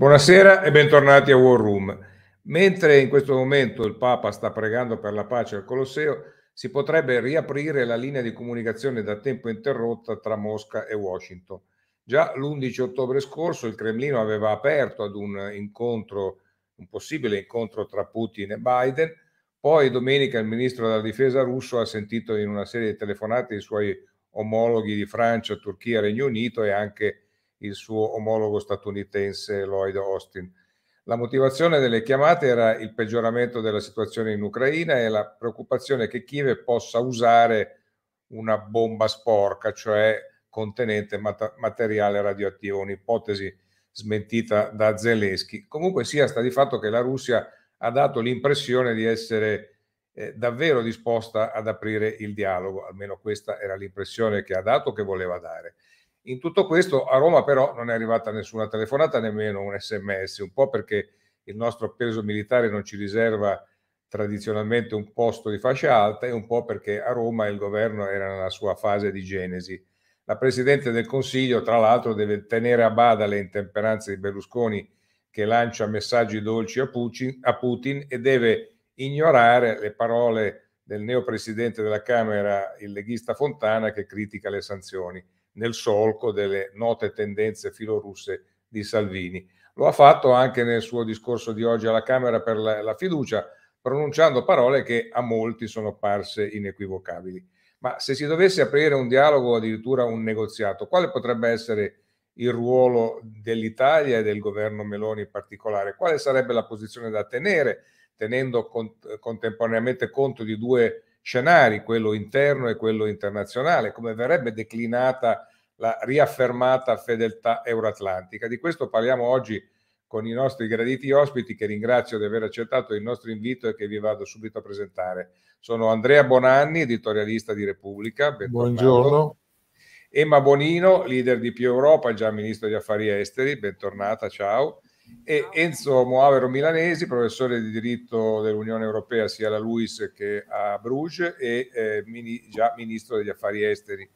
Buonasera e bentornati a War Room. Mentre in questo momento il Papa sta pregando per la pace al Colosseo, si potrebbe riaprire la linea di comunicazione da tempo interrotta tra Mosca e Washington. Già l'11 ottobre scorso il Cremlino aveva aperto ad un incontro, un possibile incontro tra Putin e Biden, poi domenica il ministro della difesa russo ha sentito in una serie di telefonate i suoi omologhi di Francia, Turchia, Regno Unito e anche il suo omologo statunitense Lloyd Austin. La motivazione delle chiamate era il peggioramento della situazione in Ucraina e la preoccupazione che Kiev possa usare una bomba sporca, cioè contenente mat- materiale radioattivo, un'ipotesi smentita da Zelensky. Comunque sia, sta di fatto che la Russia ha dato l'impressione di essere eh, davvero disposta ad aprire il dialogo, almeno questa era l'impressione che ha dato, che voleva dare. In tutto questo a Roma però non è arrivata nessuna telefonata, nemmeno un sms, un po' perché il nostro peso militare non ci riserva tradizionalmente un posto di fascia alta e un po' perché a Roma il governo era nella sua fase di genesi. La Presidente del Consiglio, tra l'altro, deve tenere a bada le intemperanze di Berlusconi che lancia messaggi dolci a Putin, a Putin e deve ignorare le parole del neo Presidente della Camera, il leghista Fontana, che critica le sanzioni nel solco delle note tendenze filorusse di Salvini. Lo ha fatto anche nel suo discorso di oggi alla Camera per la, la fiducia, pronunciando parole che a molti sono parse inequivocabili. Ma se si dovesse aprire un dialogo o addirittura un negoziato, quale potrebbe essere il ruolo dell'Italia e del governo Meloni in particolare? Quale sarebbe la posizione da tenere, tenendo cont- contemporaneamente conto di due scenari, quello interno e quello internazionale, come verrebbe declinata la riaffermata fedeltà euroatlantica. Di questo parliamo oggi con i nostri graditi ospiti che ringrazio di aver accettato il nostro invito e che vi vado subito a presentare. Sono Andrea Bonanni, editorialista di Repubblica. Bentornato. Buongiorno. Emma Bonino, leader di Più Europa, già ministro degli affari esteri, bentornata, ciao e Enzo Moavero Milanesi, professore di diritto dell'Unione Europea sia alla Luis che a Bruges e eh, mini, già ministro degli affari esteri.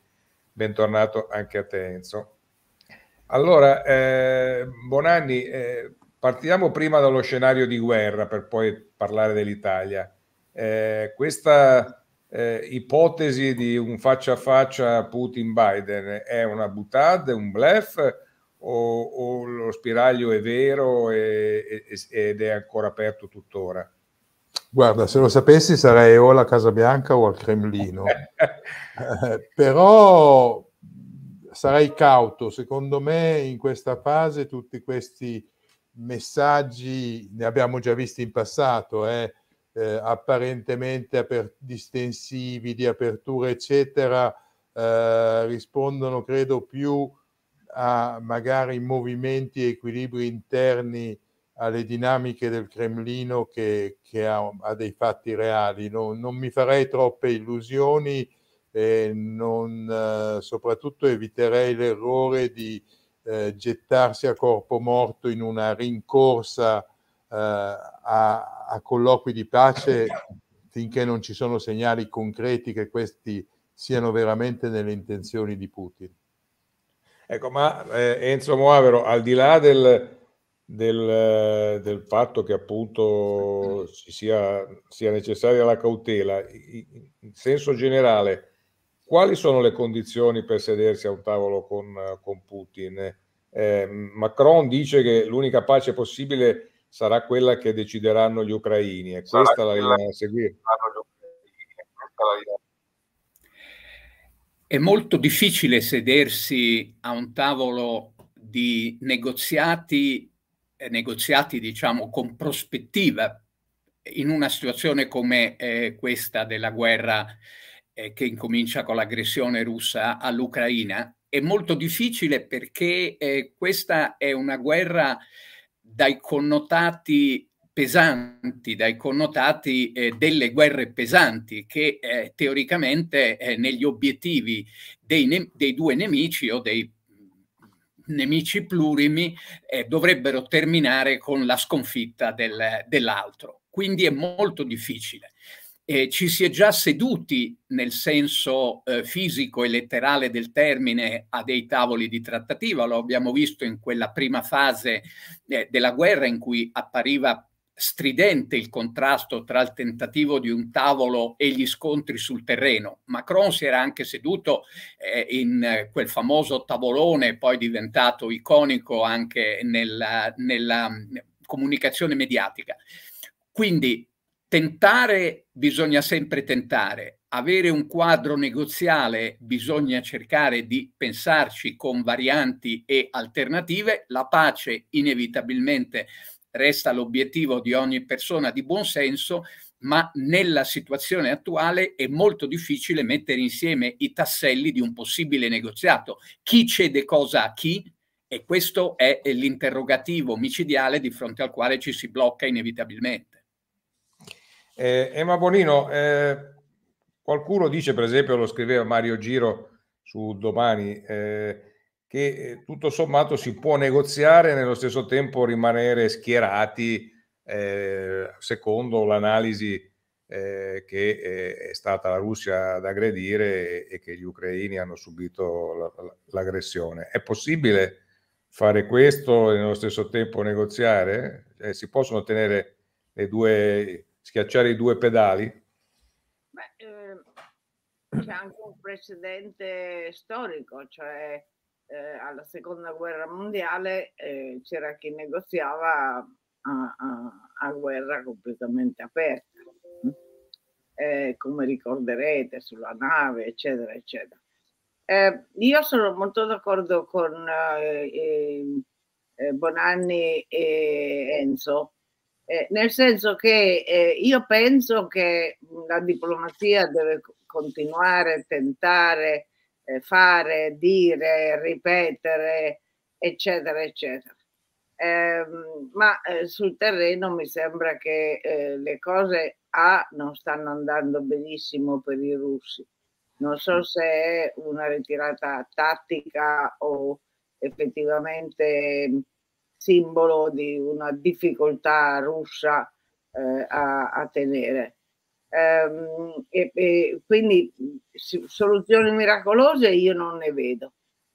Bentornato anche a te Enzo. Allora, eh, Bonanni, eh, partiamo prima dallo scenario di guerra per poi parlare dell'Italia. Eh, questa eh, ipotesi di un faccia a faccia Putin-Biden è una butade, un blef? o, o lo spiraglio è vero e, e, ed è ancora aperto tuttora? Guarda, se lo sapessi sarei o alla Casa Bianca o al Cremlino, eh, però sarei cauto, secondo me in questa fase tutti questi messaggi ne abbiamo già visti in passato, eh, eh, apparentemente aper- distensivi, di apertura, eccetera, eh, rispondono credo più a magari movimenti e equilibri interni alle dinamiche del Cremlino che, che a, a, dei fatti reali. No, non mi farei troppe illusioni e non, eh, soprattutto eviterei l'errore di eh, gettarsi a corpo morto in una rincorsa eh, a, a colloqui di pace finché non ci sono segnali concreti che questi siano veramente nelle intenzioni di Putin. Ecco, ma eh, Enzo Moavero, al di là del, del, del fatto che appunto sia, sia, necessaria la cautela, in senso generale, quali sono le condizioni per sedersi a un tavolo con, con Putin? Eh, Macron dice che l'unica pace possibile sarà quella che decideranno gli ucraini e questa la linea a seguire. Questa è la linea è molto difficile sedersi a un tavolo di negoziati, eh, negoziati diciamo con prospettiva in una situazione come eh, questa della guerra eh, che incomincia con l'aggressione russa all'Ucraina. È molto difficile perché eh, questa è una guerra dai connotati pesanti, dai connotati eh, delle guerre pesanti che eh, teoricamente eh, negli obiettivi dei, ne- dei, due nemici o dei nemici plurimi eh, dovrebbero terminare con la sconfitta del, dell'altro. Quindi è molto difficile. Eh, ci si è già seduti nel senso eh, fisico e letterale del termine a dei tavoli di trattativa, lo abbiamo visto in quella prima fase eh, della guerra in cui appariva stridente il contrasto tra il tentativo di un tavolo e gli scontri sul terreno. Macron si era anche seduto eh, in quel famoso tavolone, poi diventato iconico anche nella, nella mm, comunicazione mediatica. Quindi tentare bisogna sempre tentare, avere un quadro negoziale bisogna cercare di pensarci con varianti e alternative, la pace inevitabilmente resta l'obiettivo di ogni persona di buon senso, ma nella situazione attuale è molto difficile mettere insieme i tasselli di un possibile negoziato. Chi cede cosa a chi? E questo è l'interrogativo micidiale di fronte al quale ci si blocca inevitabilmente. Eh, Emma Bonino, eh, qualcuno dice, per esempio, lo scriveva Mario Giro su domani, eh, che eh, tutto sommato si può negoziare e nello stesso tempo rimanere schierati eh, secondo l'analisi eh, che eh, è stata la Russia ad aggredire e, e che gli ucraini hanno subito la, l'aggressione. È possibile fare questo e nello stesso tempo negoziare? Eh, si possono tenere le due, schiacciare i due pedali? Beh, ehm, c'è anche un precedente storico, cioè eh, alla seconda guerra mondiale eh, c'era chi negoziava a, a, a guerra completamente aperta, mm? eh, come ricorderete, sulla nave, eccetera, eccetera. Eh, io sono molto d'accordo con eh, eh, Bonanni e Enzo, nel senso che io penso che la diplomazia deve continuare, a tentare, eh, fare, dire, ripetere, eccetera, eccetera. Eh, ma eh, sul terreno mi sembra che eh, le cose A non stanno andando benissimo per i russi. Non so mm. se è una ritirata tattica o effettivamente mm, simbolo di una difficoltà russa eh, a, a tenere. Ehm, e, e quindi soluzioni miracolose io non ne vedo.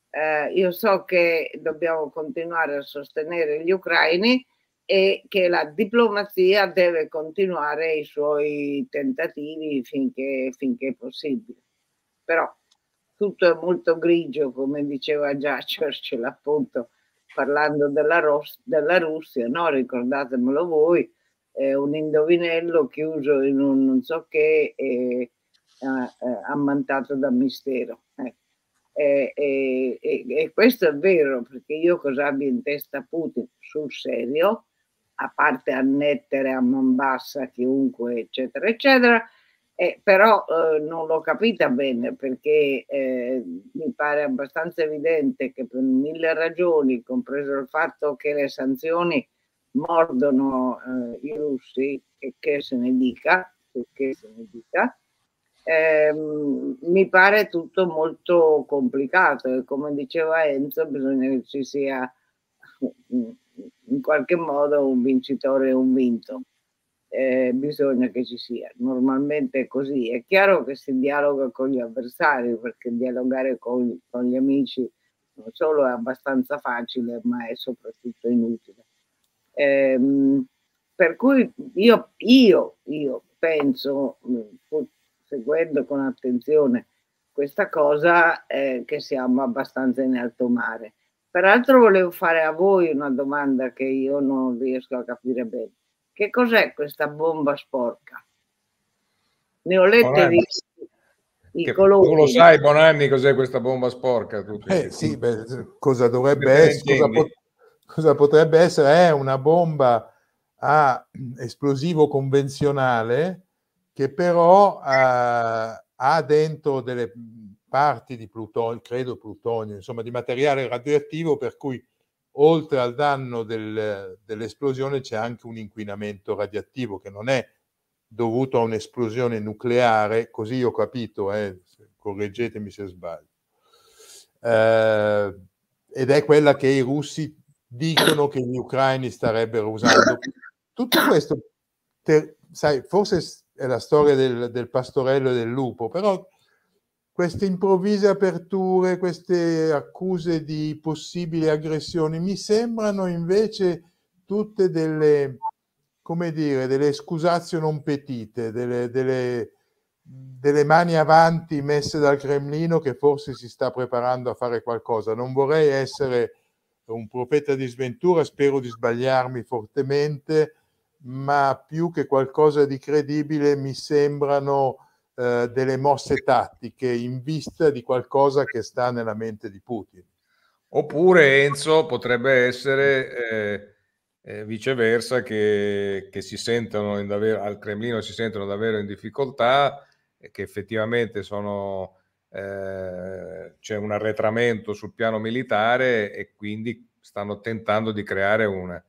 Eh, io so che dobbiamo continuare a sostenere gli ucraini e che la diplomazia deve continuare i suoi tentativi finché, finché possibile. Però tutto è molto grigio, come diceva già Churchill appunto parlando della, Ros- della Russia, no? ricordatemelo voi, eh, un indovinello chiuso in un non so che eh, ammantato da mistero. Eh. E, e, e, questo è vero, perché io cosa abbia in testa Putin sul serio, a parte annettere a man bassa chiunque, eccetera, eccetera, eh, però eh, non l'ho capita bene perché eh, mi pare abbastanza evidente che per mille ragioni, compreso il fatto che le sanzioni mordono eh, i russi e che se ne dica, perché se ne dica. Eh, mi pare tutto molto complicato e come diceva Enzo bisogna che ci sia in qualche modo un vincitore e un vinto. Eh, bisogna che ci sia, normalmente è così. È chiaro che si dialoga con gli avversari perché dialogare con, con gli amici non solo è abbastanza facile ma è soprattutto inutile. Ehm, per cui io, io, io penso, mm, seguendo con attenzione questa cosa, eh, che siamo abbastanza in alto mare. Peraltro volevo fare a voi una domanda che io non riesco a capire bene. Che cos'è questa bomba sporca? Ne ho lette di che, tu lo sai, Bonanni, cos'è questa bomba sporca? Tu, eh, sì, beh, cosa dovrebbe essere? Cosa, pot- cosa potrebbe essere? È una bomba a esplosivo convenzionale che però eh, ha dentro delle parti di plutonio, credo plutonio, insomma di materiale radioattivo per cui oltre al danno del, dell'esplosione c'è anche un inquinamento radioattivo che non è dovuto a un'esplosione nucleare, così ho capito, eh, correggetemi se sbaglio. Eh, ed è quella che i russi dicono che gli ucraini starebbero usando. Tutto questo, te, sai, forse è la storia del, del pastorello e del lupo, però queste improvvise aperture, queste accuse di possibili aggressioni mi sembrano invece tutte delle, come dire, delle scusazio non petite, delle, delle, delle, mani avanti messe dal Cremlino che forse si sta preparando a fare qualcosa. Non vorrei essere un profeta di sventura, spero di sbagliarmi fortemente, ma più che qualcosa di credibile mi sembrano eh, delle mosse tattiche in vista di qualcosa che sta nella mente di Putin. Oppure Enzo potrebbe essere eh, eh, viceversa che, che, si sentono in davvero, al Cremlino si sentono davvero in difficoltà, che effettivamente sono eh, c'è un arretramento sul piano militare e quindi stanno tentando di creare una,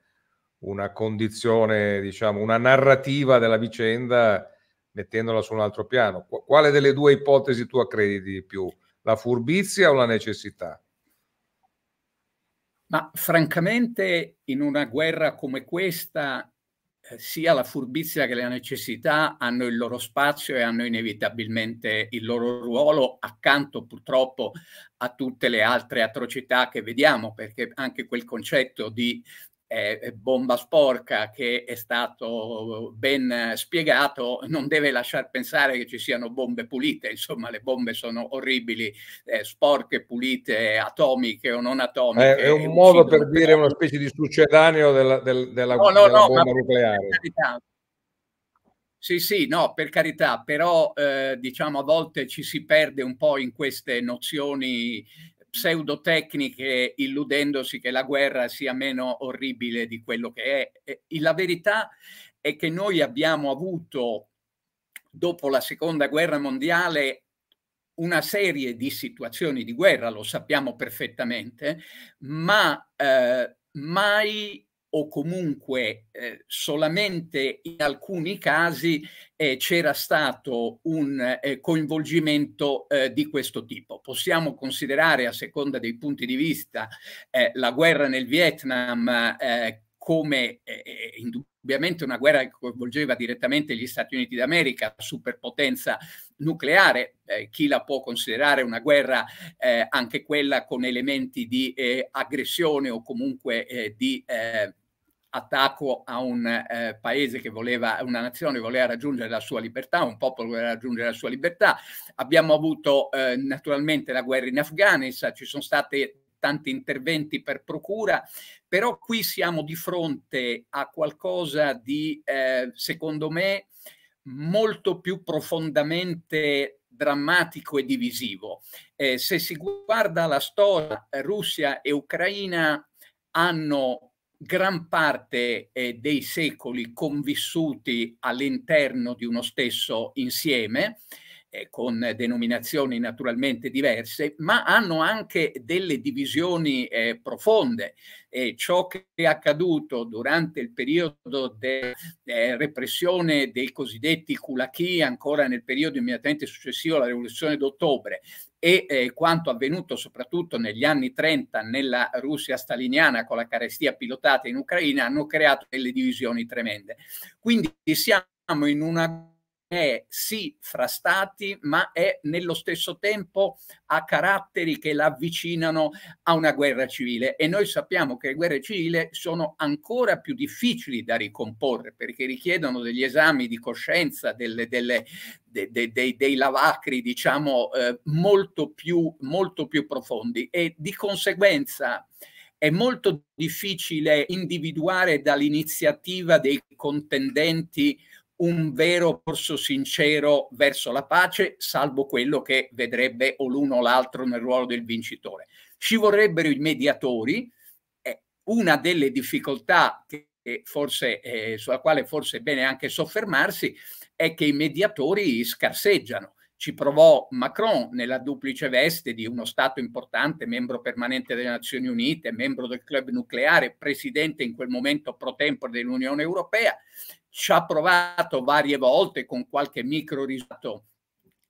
una condizione, diciamo, una narrativa della vicenda mettendola su un altro piano. Quale delle due ipotesi tu accrediti di più? La furbizia o la necessità? Ma francamente in una guerra come questa eh, sia la furbizia che la necessità hanno il loro spazio e hanno inevitabilmente il loro ruolo accanto purtroppo a tutte le altre atrocità che vediamo, perché anche quel concetto di eh, bomba sporca che è stato ben spiegato non deve lasciar pensare che ci siano bombe pulite, insomma le bombe sono orribili, eh, sporche, pulite, atomiche o non atomiche. Eh, è, un modo per nucleare. dire una specie di succedaneo della, del, della, no, no, della no, bomba nucleare. Sì, sì, no, per carità, però eh, diciamo a volte ci si perde un po' in queste nozioni pseudotecniche illudendosi che la guerra sia meno orribile di quello che è. la verità è che noi abbiamo avuto, dopo la seconda guerra mondiale, una serie di situazioni di guerra, lo sappiamo perfettamente, ma eh, mai o comunque eh, solamente in alcuni casi eh, c'era stato un eh, coinvolgimento eh, di questo tipo. Possiamo considerare, a seconda dei punti di vista, eh, la guerra nel Vietnam eh, come indubbiamente ovviamente una guerra che coinvolgeva direttamente gli Stati Uniti d'America, superpotenza nucleare, eh, chi la può considerare una guerra eh, anche quella con elementi di eh, aggressione o comunque eh, di eh, attacco a un eh, paese che voleva, una nazione voleva raggiungere la sua libertà, un popolo voleva raggiungere la sua libertà. Abbiamo avuto eh, naturalmente la guerra in Afghanistan, ci sono state tanti interventi per procura, però qui siamo di fronte a qualcosa di, eh, secondo me, molto più profondamente drammatico e divisivo. Eh, se si guarda la storia, Russia e Ucraina hanno gran parte eh, dei secoli convissuti all'interno di uno stesso insieme eh, con denominazioni naturalmente diverse, ma hanno anche delle divisioni eh, profonde. E ciò che è accaduto durante il periodo della eh, repressione dei cosiddetti kulaki, ancora nel periodo immediatamente successivo alla rivoluzione d'ottobre, e eh, quanto avvenuto soprattutto negli anni 30 nella Russia staliniana con la carestia pilotata in Ucraina hanno creato delle divisioni tremende. Quindi siamo in una è sì fra stati, ma è nello stesso tempo a caratteri che la avvicinano a una guerra civile. E noi sappiamo che le guerre civili sono ancora più difficili da ricomporre perché richiedono degli esami di coscienza, delle, delle, de, de, de, dei lavacri, diciamo, eh, molto, più, molto più profondi. E di conseguenza è molto difficile individuare dall'iniziativa dei contendenti un vero corso sincero verso la pace, salvo quello che vedrebbe o l'uno o l'altro nel ruolo del vincitore. Ci vorrebbero i mediatori, eh, una delle difficoltà che, forse, eh, sulla quale forse è bene anche soffermarsi è che i mediatori scarseggiano. Ci provò Macron nella duplice veste di uno Stato importante, membro permanente delle Nazioni Unite, membro del club nucleare, presidente in quel momento pro tempore dell'Unione Europea ci ha provato varie volte con qualche micro risultato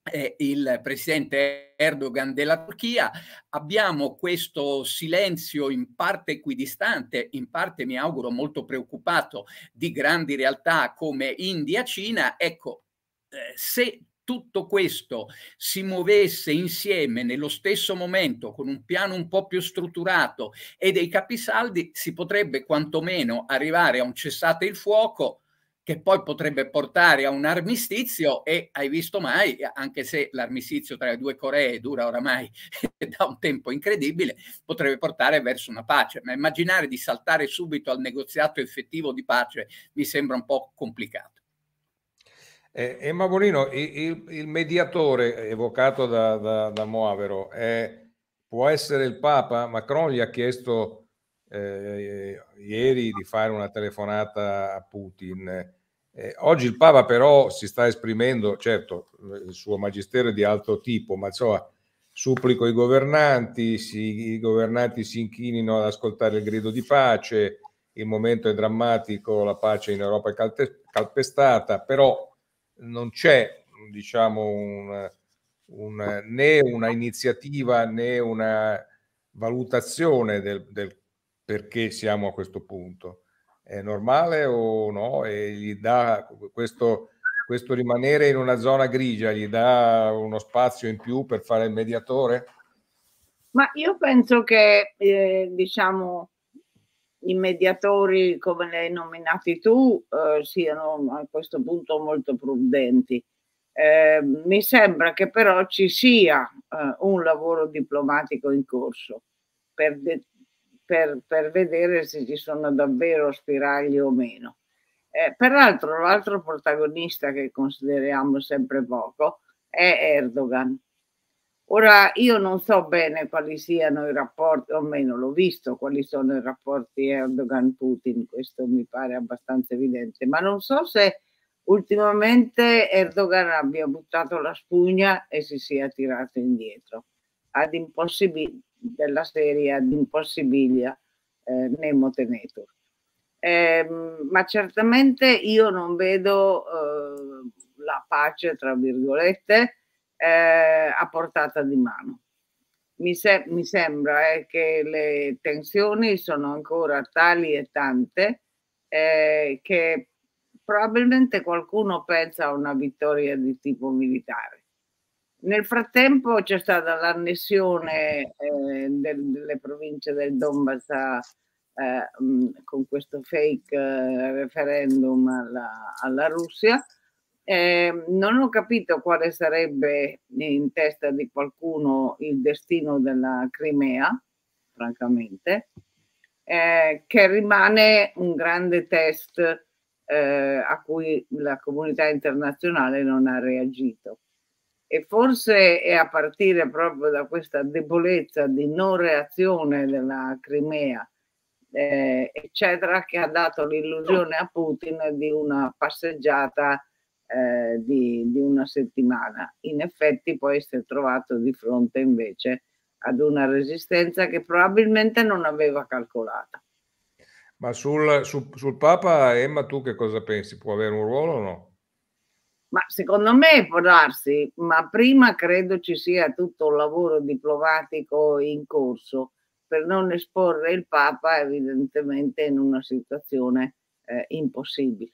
eh, il presidente Erdogan della Turchia, abbiamo questo silenzio in parte equidistante, in parte mi auguro molto preoccupato di grandi realtà come India-Cina, ecco, eh, se tutto questo si muovesse insieme nello stesso momento con un piano un po' più strutturato e dei capisaldi, si potrebbe quantomeno arrivare a un cessate il fuoco che poi potrebbe portare a un armistizio e hai visto mai, anche se l'armistizio tra le due Coree dura oramai da un tempo incredibile, potrebbe portare verso una pace, ma immaginare di saltare subito al negoziato effettivo di pace mi sembra un po' complicato. Eh, Emma Bonino, il, il, mediatore evocato da, da, da Moavero è, può essere il Papa? Macron gli ha chiesto eh, ieri di fare una telefonata a Putin eh, oggi il Papa però si sta esprimendo, certo, il suo magistero è di altro tipo, ma insomma, supplico i governanti, si, i governanti si inchinino ad ascoltare il grido di pace, il momento è drammatico, la pace in Europa è calte, calpestata, però non c'è, diciamo, un, un, né una iniziativa né una valutazione del, del perché siamo a questo punto normale o no? E gli dà questo, questo rimanere in una zona grigia, gli dà uno spazio in più per fare il mediatore? Ma io penso che, eh, diciamo, i mediatori, come li hai nominati tu, eh, siano a questo punto molto prudenti. Eh, mi sembra che però ci sia eh, un lavoro diplomatico in corso per de- per, per vedere se ci sono davvero spiragli o meno. Eh, peraltro l'altro protagonista che consideriamo sempre poco è Erdogan. Ora io non so bene quali siano i rapporti, o meno l'ho visto quali sono i rapporti Erdogan-Putin, questo mi pare abbastanza evidente, ma non so se ultimamente Erdogan abbia buttato la spugna e si sia tirato indietro. Ad impossibil- della serie di Impossibilia eh, Nemo Tenetur. Eh, ma certamente io non vedo eh, la pace, tra virgolette, eh, a portata di mano. Mi, se- mi sembra eh, che le tensioni sono ancora tali e tante eh, che probabilmente qualcuno pensa a una vittoria di tipo militare. Nel frattempo c'è stata l'annessione eh, del, delle province del Donbass a, eh, con questo fake eh, referendum alla, alla Russia. Ehm, non ho capito quale sarebbe in testa di qualcuno il destino della Crimea, francamente, eh, che rimane un grande test eh, a cui la comunità internazionale non ha reagito e forse è a partire proprio da questa debolezza di non reazione della Crimea, eh, eccetera, che ha dato l'illusione a Putin di una passeggiata eh, di, di, una settimana. In effetti poi si è trovato di fronte invece ad una resistenza che probabilmente non aveva calcolata. Ma sul, sul, sul Papa, Emma, tu che cosa pensi? Può avere un ruolo o no? Ma secondo me può darsi, ma prima credo ci sia tutto un lavoro diplomatico in corso per non esporre il Papa evidentemente in una situazione eh, impossibile.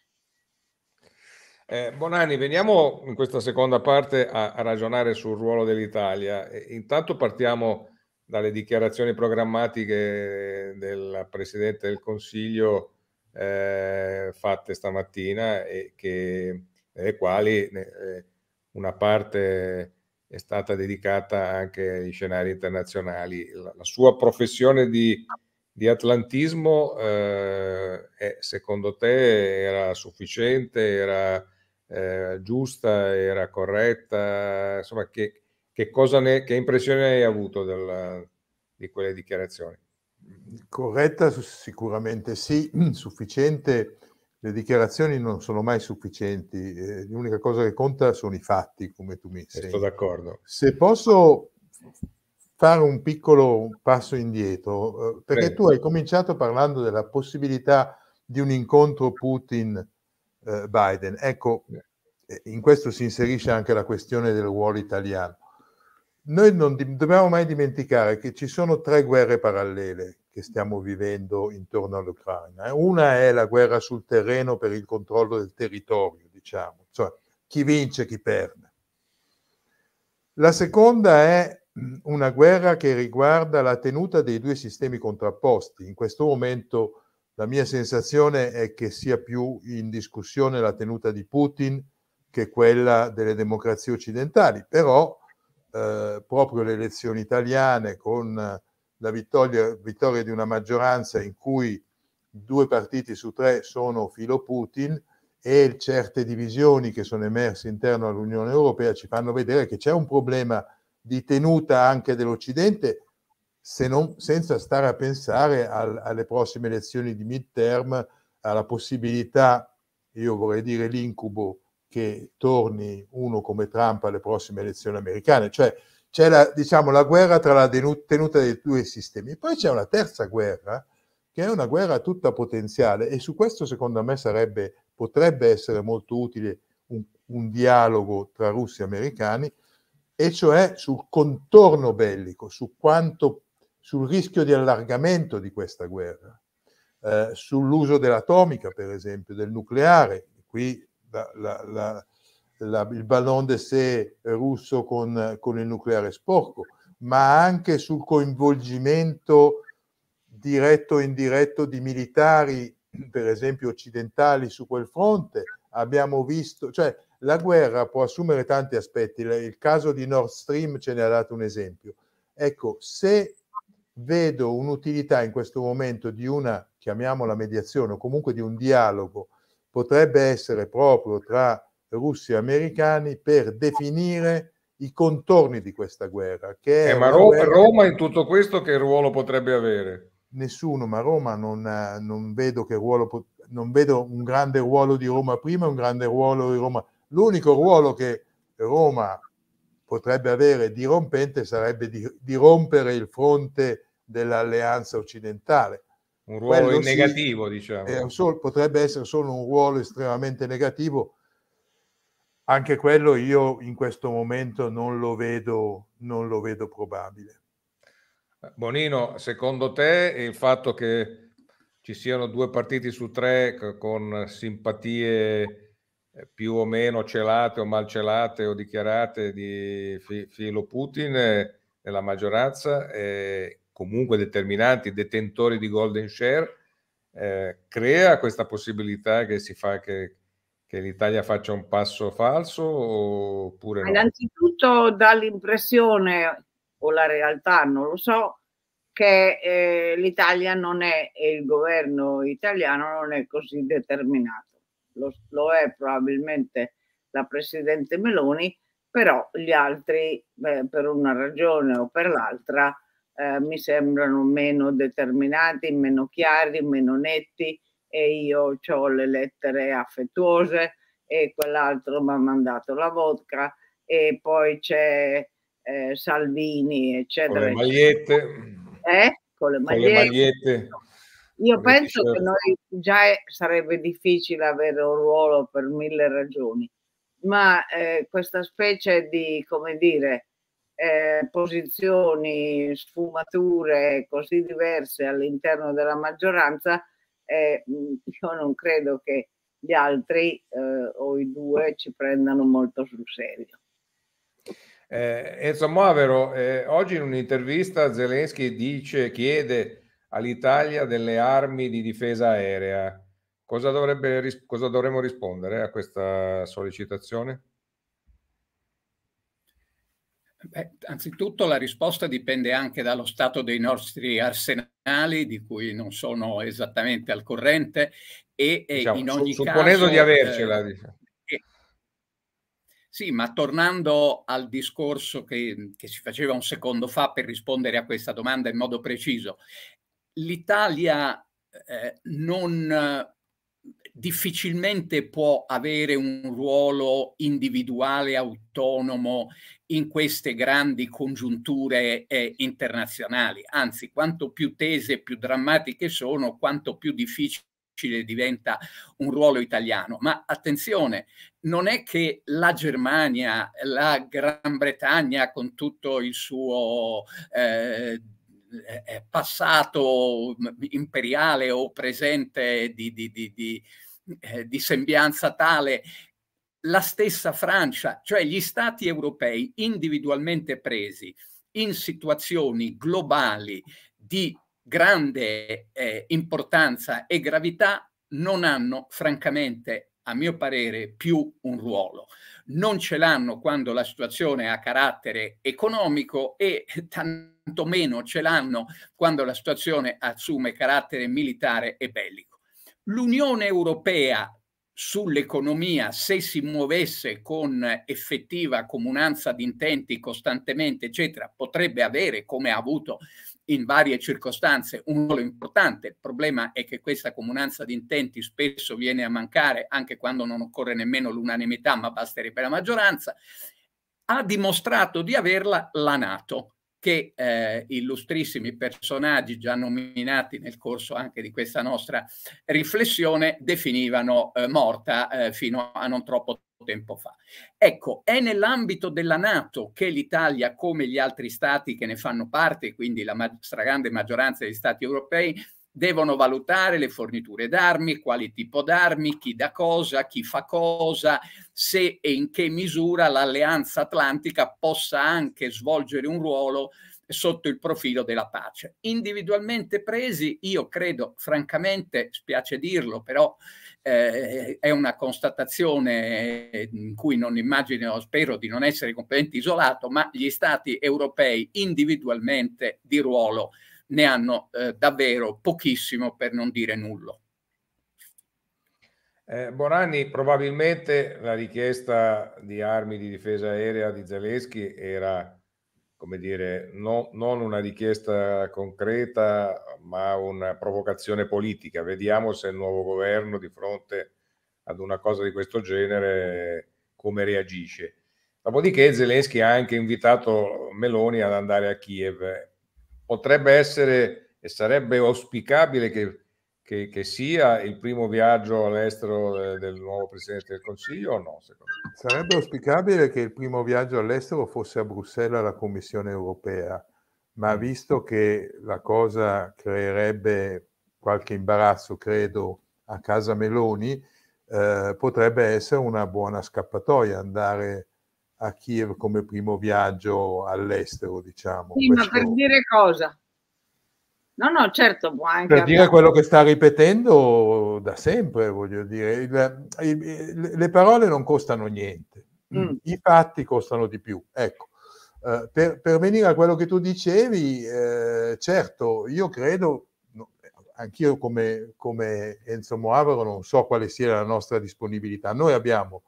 Eh, Bonani, veniamo in questa seconda parte a, a ragionare sul ruolo dell'Italia. E, intanto partiamo dalle dichiarazioni programmatiche del Presidente del Consiglio eh, fatte stamattina e che delle quali eh, una parte è stata dedicata anche ai scenari internazionali. La, la sua professione di, di atlantismo, eh, è, secondo te, era sufficiente, era eh, giusta, era corretta? Insomma, che, che, ne, che impressione hai avuto della, di quelle dichiarazioni? Corretta sicuramente sì, sufficiente le dichiarazioni non sono mai sufficienti, eh, l'unica cosa che conta sono i fatti, come tu mi sei. Eh, sto d'accordo. Se posso fare un piccolo passo indietro, eh, perché Prego. tu hai cominciato parlando della possibilità di un incontro Putin-Biden. Eh, ecco, eh. Eh, in questo si inserisce anche la questione del ruolo italiano. Noi non dobbiamo mai dimenticare che ci sono tre guerre parallele che stiamo vivendo intorno all'Ucraina. Eh. Una è la guerra sul terreno per il controllo del territorio, diciamo, cioè chi vince, chi perde. La seconda è una guerra che riguarda la tenuta dei due sistemi contrapposti. In questo momento la mia sensazione è che sia più in discussione la tenuta di Putin che quella delle democrazie occidentali, però eh, proprio le elezioni italiane con la vittoria, vittoria di una maggioranza in cui due partiti su tre sono filo Putin e certe divisioni che sono emerse interno all'Unione Europea ci fanno vedere che c'è un problema di tenuta anche dell'Occidente, se non, senza stare a pensare al, alle prossime elezioni di midterm, alla possibilità, io vorrei dire l'incubo, che torni uno come Trump alle prossime elezioni americane. Cioè, c'è la, diciamo, la guerra tra la tenuta dei due sistemi. Poi c'è una terza guerra, che è una guerra tutta potenziale, e su questo secondo me sarebbe, potrebbe essere molto utile un, un dialogo tra russi e americani, e cioè sul contorno bellico, su quanto, sul rischio di allargamento di questa guerra, eh, sull'uso dell'atomica, per esempio, del nucleare. Qui la, la, la la, il ballon d'essai russo con, con il nucleare sporco, ma anche sul coinvolgimento diretto o indiretto di militari, per esempio occidentali, su quel fronte. Abbiamo visto, cioè la guerra può assumere tanti aspetti, il caso di Nord Stream ce ne ha dato un esempio. Ecco, se vedo un'utilità in questo momento di una, chiamiamola mediazione, o comunque di un dialogo, potrebbe essere proprio tra russi e americani per definire i contorni di questa guerra. Che Eh, ma Roma, guerra... Roma, in tutto questo che ruolo potrebbe avere? Nessuno, ma Roma non, non vedo che ruolo pot... non vedo un grande ruolo di Roma prima e un grande ruolo di Roma. L'unico ruolo che Roma potrebbe avere di rompente sarebbe di, di rompere il fronte dell'alleanza occidentale. Un ruolo negativo, sì, diciamo. Solo, potrebbe essere solo un ruolo estremamente negativo anche quello io in questo momento non lo vedo, non lo vedo probabile. Eh, Bonino, secondo te il fatto che ci siano due partiti su tre con simpatie eh, più o meno celate o malcelate o dichiarate di filo Putin nella maggioranza, eh, comunque determinanti detentori di golden share, eh, crea questa possibilità che si fa che che l'Italia faccia un passo falso oppure no? Innanzitutto dall'impressione o la realtà non lo so, che eh, l'Italia non è e il governo italiano non è così determinato. Lo, lo è probabilmente la Presidente Meloni, però gli altri, beh, per una ragione o per l'altra, eh, mi sembrano meno determinati, meno chiari, meno netti e io ho le lettere affettuose e quell'altro mi ha mandato la vodka e poi c'è eh, Salvini, eccetera. Eh? Con le magliette. Eh? Con le magliette. Con le magliette. Io penso che noi già sarebbe difficile avere un ruolo per mille ragioni, ma eh, questa specie di, come dire, eh, posizioni, sfumature così diverse all'interno della maggioranza e mm, io non credo che gli altri eh, o i due ci prendano molto sul serio. Eh, Enzo Moavero, eh, oggi in un'intervista Zelensky dice, chiede all'Italia delle armi di difesa aerea. Cosa, dovrebbe, cosa dovremmo rispondere a questa sollecitazione? Beh, anzitutto la risposta dipende anche dallo stato dei nostri arsenali, di cui non sono esattamente al corrente, e, e diciamo, in ogni su, caso... Supponendo di avercela, diciamo. sì, ma tornando al discorso che, che si faceva un secondo fa per rispondere a questa domanda in modo preciso, l'Italia eh, non difficilmente può avere un ruolo individuale autonomo in queste grandi congiunture eh, internazionali. Anzi, quanto più tese, e più drammatiche sono, quanto più difficile diventa un ruolo italiano. Ma attenzione, non è che la Germania, la Gran Bretagna con tutto il suo... Eh, eh passato imperiale o presente di, di, di, di eh, sembianza tale la stessa Francia, cioè gli stati europei individualmente presi in situazioni globali di grande eh, importanza e gravità non hanno francamente a mio parere più un ruolo. Non ce l'hanno quando la situazione ha carattere economico e tantomeno ce l'hanno quando la situazione assume carattere militare e bellico. L'Unione Europea sull'economia se si muovesse con effettiva comunanza di intenti costantemente, eccetera, potrebbe avere, come ha avuto in varie circostanze, un ruolo importante. Il problema è che questa comunanza di intenti spesso viene a mancare anche quando non occorre nemmeno l'unanimità, ma basterebbe la maggioranza. Ha dimostrato di averla la Nato che eh, illustrissimi personaggi già nominati nel corso anche di questa nostra riflessione definivano eh, morta eh, fino a non troppo tempo fa. Ecco, è nell'ambito della Nato che l'Italia, come gli altri stati che ne fanno parte, quindi la stragrande maggioranza degli stati europei, devono valutare le forniture d'armi, quale tipo d'armi, chi da cosa, chi fa cosa, se e in che misura l'alleanza atlantica possa anche svolgere un ruolo sotto il profilo della pace. Individualmente presi, io credo, francamente, spiace dirlo, però eh, è una constatazione in cui non immagino, spero di non essere completamente isolato, ma gli stati europei individualmente di ruolo ne hanno eh, davvero pochissimo per non dire nullo. Eh, Bonanni, probabilmente la richiesta di armi di difesa aerea di Zelensky era, come dire, no, non una richiesta concreta, ma una provocazione politica. Vediamo se il nuovo governo di fronte ad una cosa di questo genere come reagisce. Dopodiché Zelensky ha anche invitato Meloni ad andare a Kiev potrebbe essere e sarebbe auspicabile che, che, che sia il primo viaggio all'estero del nuovo Presidente del Consiglio o no? Sarebbe auspicabile che il primo viaggio all'estero fosse a Bruxelles alla Commissione europea, ma mm. visto che la cosa creerebbe qualche imbarazzo, credo, a casa Meloni, eh, potrebbe essere una buona scappatoia andare a a Kiev come primo viaggio all'estero, diciamo. Sì, ma per dire cosa? No, no, certo, può anche... Per dire quello che sta ripetendo da sempre, voglio dire, il, le parole non costano niente, mm. i fatti costano di più. Ecco, eh, per, per, venire a quello che tu dicevi, eh, certo, io credo, anch'io come, come Enzo Moavaro non so quale sia la nostra disponibilità, noi abbiamo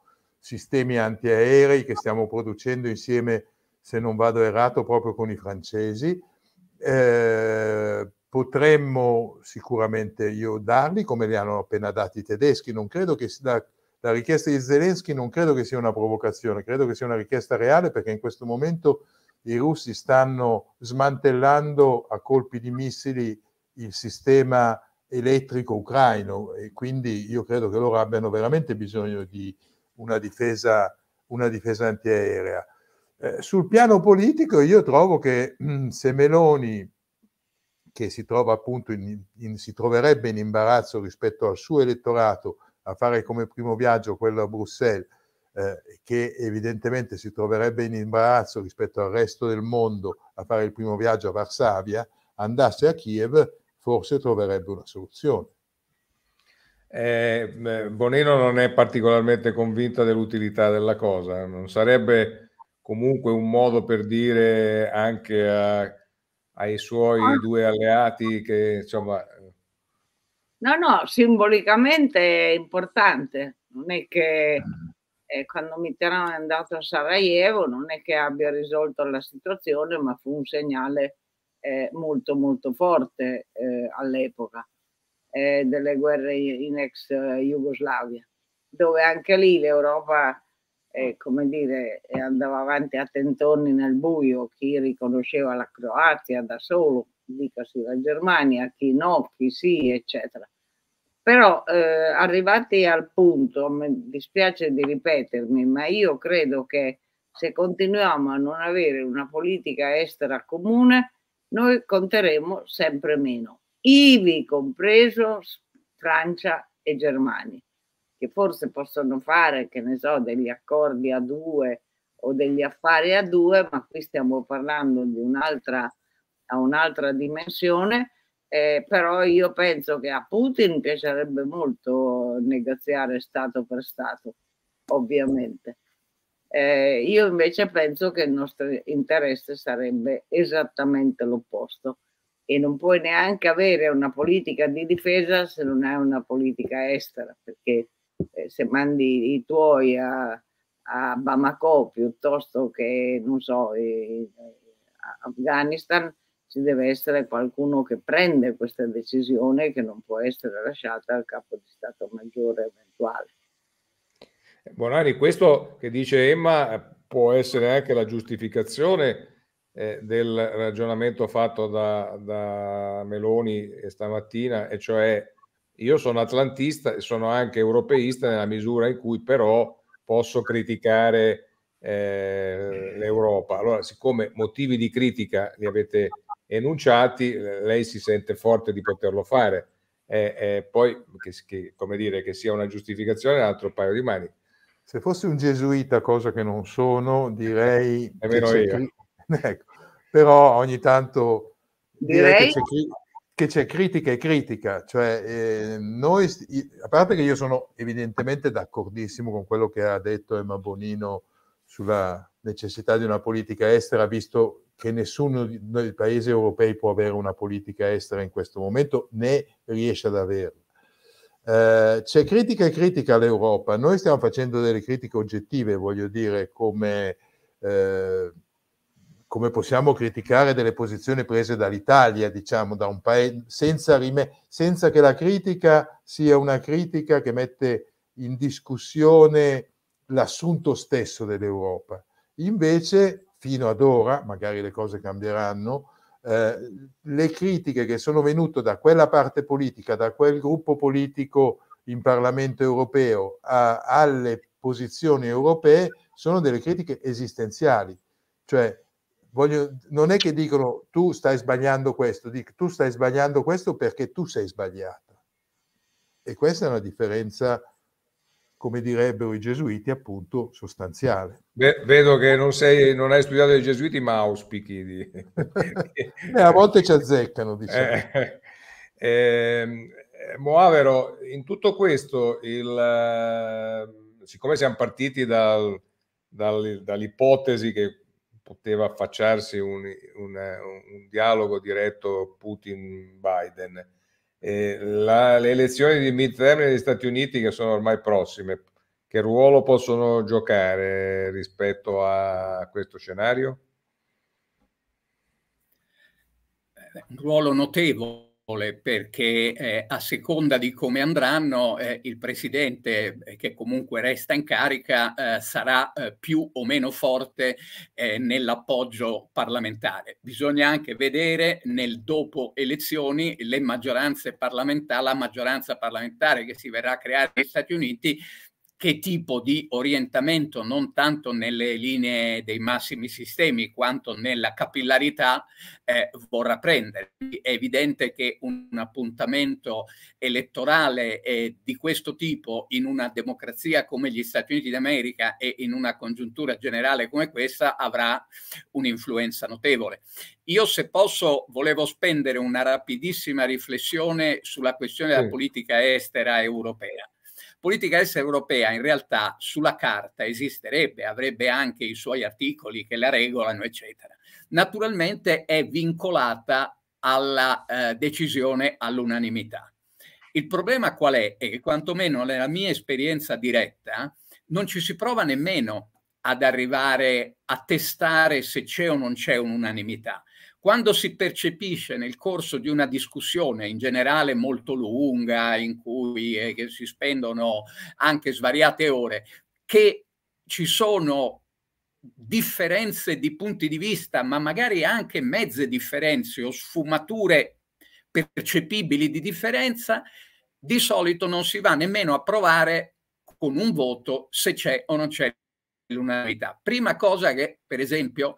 sistemi antiaerei che stiamo producendo insieme, se non vado errato, proprio con i francesi. Eh, potremmo sicuramente io darli come li hanno appena dati i tedeschi. Non credo che la, la richiesta di Zelensky non credo che sia una provocazione, credo che sia una richiesta reale perché in questo momento i russi stanno smantellando a colpi di missili il sistema elettrico ucraino e quindi io credo che loro abbiano veramente bisogno di, una difesa, una difesa antiaerea. Eh, sul piano politico io trovo che mh, mm, se Meloni, che si, trova appunto in, in, si troverebbe in imbarazzo rispetto al suo elettorato a fare come primo viaggio quello a Bruxelles, eh, che evidentemente si troverebbe in imbarazzo rispetto al resto del mondo a fare il primo viaggio a Varsavia, andasse a Kiev, forse troverebbe una soluzione. Eh, Bonino non è particolarmente convinta dell'utilità della cosa, non sarebbe comunque un modo per dire anche a, ai suoi ah. due alleati che insomma... Eh. No, no, simbolicamente è importante, non è che ah. eh, quando Mitterrand è andato a Sarajevo non è che abbia risolto la situazione, ma fu un segnale eh, molto molto forte eh, all'epoca eh, delle guerre in ex eh, Jugoslavia, dove anche lì l'Europa eh, come dire, eh, andava avanti a tentoni nel buio, chi riconosceva la Croazia da solo, dicasi la Germania, chi no, chi sì, eccetera. Però eh, arrivati al punto, mi dispiace di ripetermi, ma io credo che se continuiamo a non avere una politica estera comune, noi conteremo sempre meno ivi compreso Francia e Germania, che forse possono fare, che ne so, degli accordi a due o degli affari a due, ma qui stiamo parlando di un'altra, un'altra dimensione. Eh, però io penso che a Putin piacerebbe molto negoziare Stato per Stato, ovviamente. Eh, io invece penso che il nostro interesse sarebbe esattamente l'opposto, e non puoi neanche avere una politica di difesa se non hai una politica estera, perché eh, se mandi i tuoi a, a, Bamako piuttosto che, non so, in Afghanistan, ci deve essere qualcuno che prende questa decisione che non può essere lasciata al capo di Stato Maggiore eventuale. Bonani, questo che dice Emma eh, può essere anche la giustificazione eh, del ragionamento fatto da, da Meloni stamattina, e cioè io sono atlantista e sono anche europeista nella misura in cui però posso criticare eh, l'Europa. Allora, siccome motivi di critica li avete enunciati, lei si sente forte di poterlo fare. Eh, eh, poi, che, che, come dire, che sia una giustificazione, un altro paio di mani. Se fossi un gesuita, cosa che non sono, direi... che io ecco. Però ogni tanto direi, direi che, c'è, che, c'è, critica e critica, cioè eh, noi, a parte che io sono evidentemente d'accordissimo con quello che ha detto Emma Bonino sulla necessità di una politica estera, visto che nessuno dei paesi europei può avere una politica estera in questo momento, né riesce ad averla. Eh, c'è critica e critica all'Europa, noi stiamo facendo delle critiche oggettive, voglio dire, come... Eh, come possiamo criticare delle posizioni prese dall'Italia, diciamo, da un paese, senza, rime- senza che la critica sia una critica che mette in discussione l'assunto stesso dell'Europa. Invece, fino ad ora, magari le cose cambieranno, eh, le critiche che sono venute da quella parte politica, da quel gruppo politico in Parlamento europeo a, alle posizioni europee, sono delle critiche esistenziali, cioè voglio, non è che dicono tu stai sbagliando questo, dico, tu stai sbagliando questo perché tu sei sbagliato. E questa è una differenza, come direbbero i gesuiti, appunto sostanziale. Beh, vedo che non, sei, non, hai studiato i gesuiti, ma auspichi. Di... Beh, a volte ci azzeccano, diciamo. Eh, eh, ehm, eh Moavero, in tutto questo, il, eh, siccome siamo partiti dal, dal, dall'ipotesi che poteva affacciarsi un, un, un dialogo diretto Putin-Biden. La, le elezioni di midterm negli Stati Uniti che sono ormai prossime, che ruolo possono giocare rispetto a questo scenario? Un ruolo notevole perché eh, a seconda di come andranno eh, il presidente eh, che comunque resta in carica eh, sarà eh, più o meno forte eh, nell'appoggio parlamentare. Bisogna anche vedere nel dopo elezioni le maggioranze parlamentari, la maggioranza parlamentare che si verrà a creare negli Stati Uniti che tipo di orientamento, non tanto nelle linee dei massimi sistemi quanto nella capillarità eh, vorrà prendere. È evidente che un appuntamento elettorale eh, di questo tipo in una democrazia come gli Stati Uniti d'America e in una congiuntura generale come questa avrà un'influenza notevole. Io se posso volevo spendere una rapidissima riflessione sulla questione della politica estera europea politica estera europea in realtà sulla carta esisterebbe, avrebbe anche i suoi articoli che la regolano, eccetera. Naturalmente è vincolata alla eh, decisione all'unanimità. Il problema qual è? È che quantomeno nella mia esperienza diretta non ci si prova nemmeno ad arrivare a testare se c'è o non c'è un'unanimità. Quando si percepisce nel corso di una discussione in generale molto lunga, in cui eh, si spendono anche svariate ore, che ci sono differenze di punti di vista, ma magari anche mezze differenze o sfumature percepibili di differenza, di solito non si va nemmeno a provare con un voto se c'è o non c'è l'unanimità. Prima cosa che, per esempio,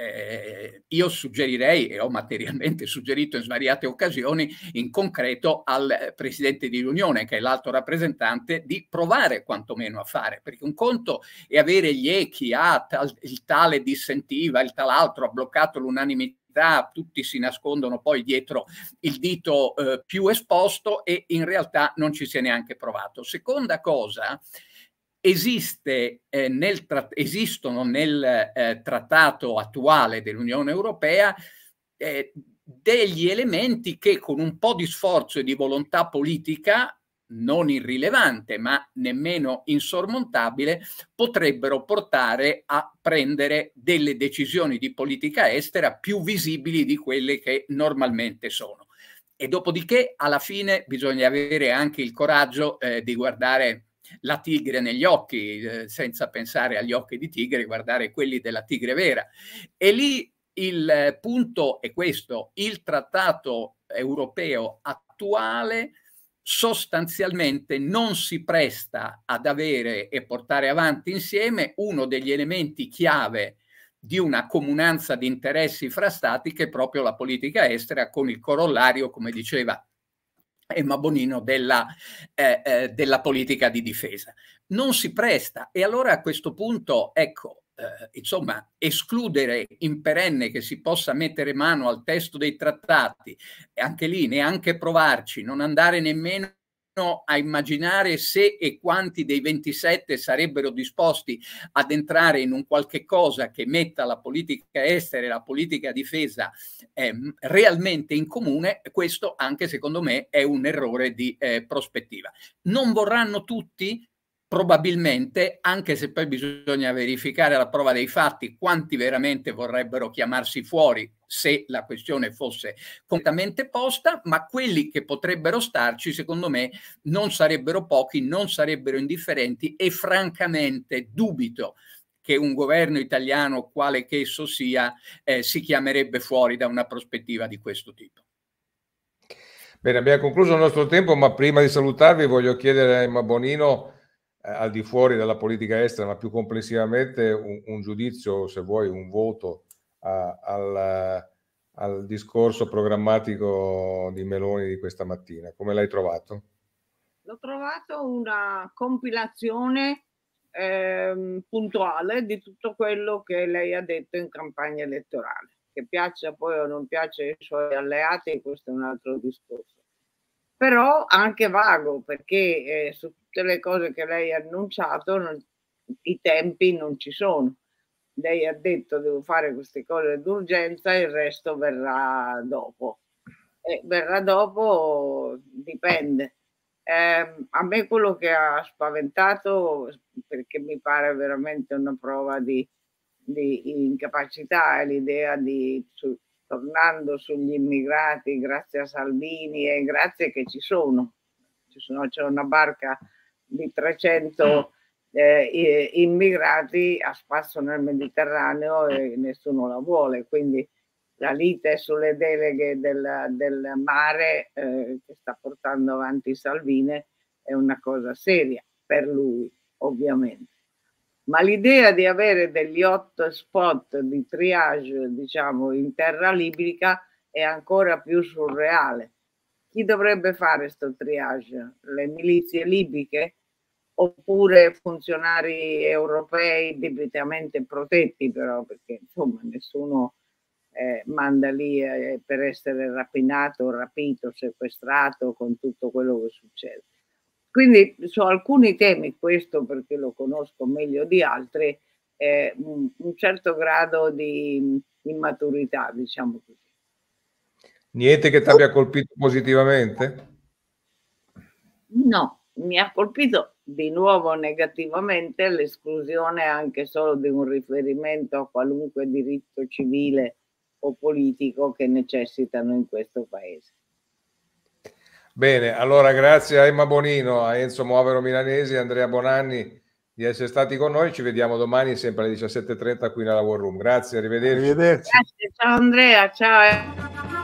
eh, io suggerirei, e ho materialmente suggerito in svariate occasioni, in concreto al Presidente dell'Unione, che è l'alto rappresentante, di provare quantomeno a fare, perché un conto è avere gli echi, ah, tal, il tale dissentiva, il altro ha bloccato l'unanimità tutti si nascondono poi dietro il dito eh, più esposto e in realtà non ci si è neanche provato. Seconda cosa, eh, Esiste, eh, nel esistono nel eh, trattato attuale dell'Unione Europea eh, degli elementi che con un po' di sforzo e di volontà politica non irrilevante ma nemmeno insormontabile potrebbero portare a prendere delle decisioni di politica estera più visibili di quelle che normalmente sono. E dopodiché alla fine bisogna avere anche il coraggio eh, di guardare la tigre negli occhi, eh, senza pensare agli occhi di tigre, guardare quelli della tigre vera. E lì il eh, punto è questo, il trattato europeo attuale sostanzialmente non si presta ad avere e portare avanti insieme uno degli elementi chiave di una comunanza di interessi fra stati che è proprio la politica estera con il corollario, come diceva Emma Bonino della, eh, eh, della politica di difesa. Non si presta e allora a questo punto, ecco, eh, insomma, escludere in perenne che si possa mettere mano al testo dei trattati, anche lì neanche provarci, non andare nemmeno a immaginare se e quanti dei 27 sarebbero disposti ad entrare in un qualche cosa che metta la politica estera e la politica difesa eh, realmente in comune, questo anche secondo me è un errore di eh, prospettiva. Non vorranno tutti? Probabilmente, anche se poi bisogna verificare la prova dei fatti quanti veramente vorrebbero chiamarsi fuori se la questione fosse completamente posta, ma quelli che potrebbero starci, secondo me, non sarebbero pochi, non sarebbero indifferenti e francamente dubito che un governo italiano, quale che esso sia, eh, si chiamerebbe fuori da una prospettiva di questo tipo. Bene, abbiamo concluso il nostro tempo, ma prima di salutarvi voglio chiedere a Emma Bonino, eh, al di fuori della politica estera, ma più complessivamente un, un giudizio, se vuoi, un voto a, al, al discorso programmatico di Meloni di questa mattina. Come l'hai trovato? L'ho trovato una compilazione Ehm, puntuale di tutto quello che lei ha detto in campagna elettorale. Che piaccia poi o non piaccia ai suoi alleati, questo è un altro discorso. Però anche vago, perché eh, su tutte le cose che lei ha annunciato non, i tempi non ci sono lei ha detto devo fare queste cose d'urgenza, il resto verrà dopo. E verrà dopo dipende. Eh, a me quello che ha spaventato, perché mi pare veramente una prova di, di incapacità, è l'idea di, su, tornando sugli immigrati, grazie a Salvini e grazie che ci sono, ci sono c'è una barca di 300 eh, immigrati a spasso nel Mediterraneo e nessuno la vuole. Quindi la lite sulle deleghe del, del mare eh, che sta portando avanti Salvini è una cosa seria per lui, ovviamente. Ma l'idea di avere degli hot spot di triage, diciamo, in terra libica è ancora più surreale. Chi dovrebbe fare questo triage? Le milizie libiche? oppure funzionari europei debitamente protetti però perché insomma nessuno eh, manda lì eh, per essere rapinato, rapito, sequestrato con tutto quello che succede. Quindi su alcuni temi, questo perché lo conosco meglio di altri, eh, un, certo grado di immaturità, diciamo così. Niente che ti abbia colpito positivamente? No, mi ha colpito di nuovo negativamente l'esclusione anche solo di un riferimento a qualunque diritto civile o politico che necessitano in questo paese. Bene, allora grazie a Emma Bonino, a Enzo Muovero Milanesi, a Andrea Bonanni di essere stati con noi. Ci vediamo domani sempre alle 17.30 qui nella War Room. Grazie, arrivederci. arrivederci. Grazie, ciao Andrea, ciao.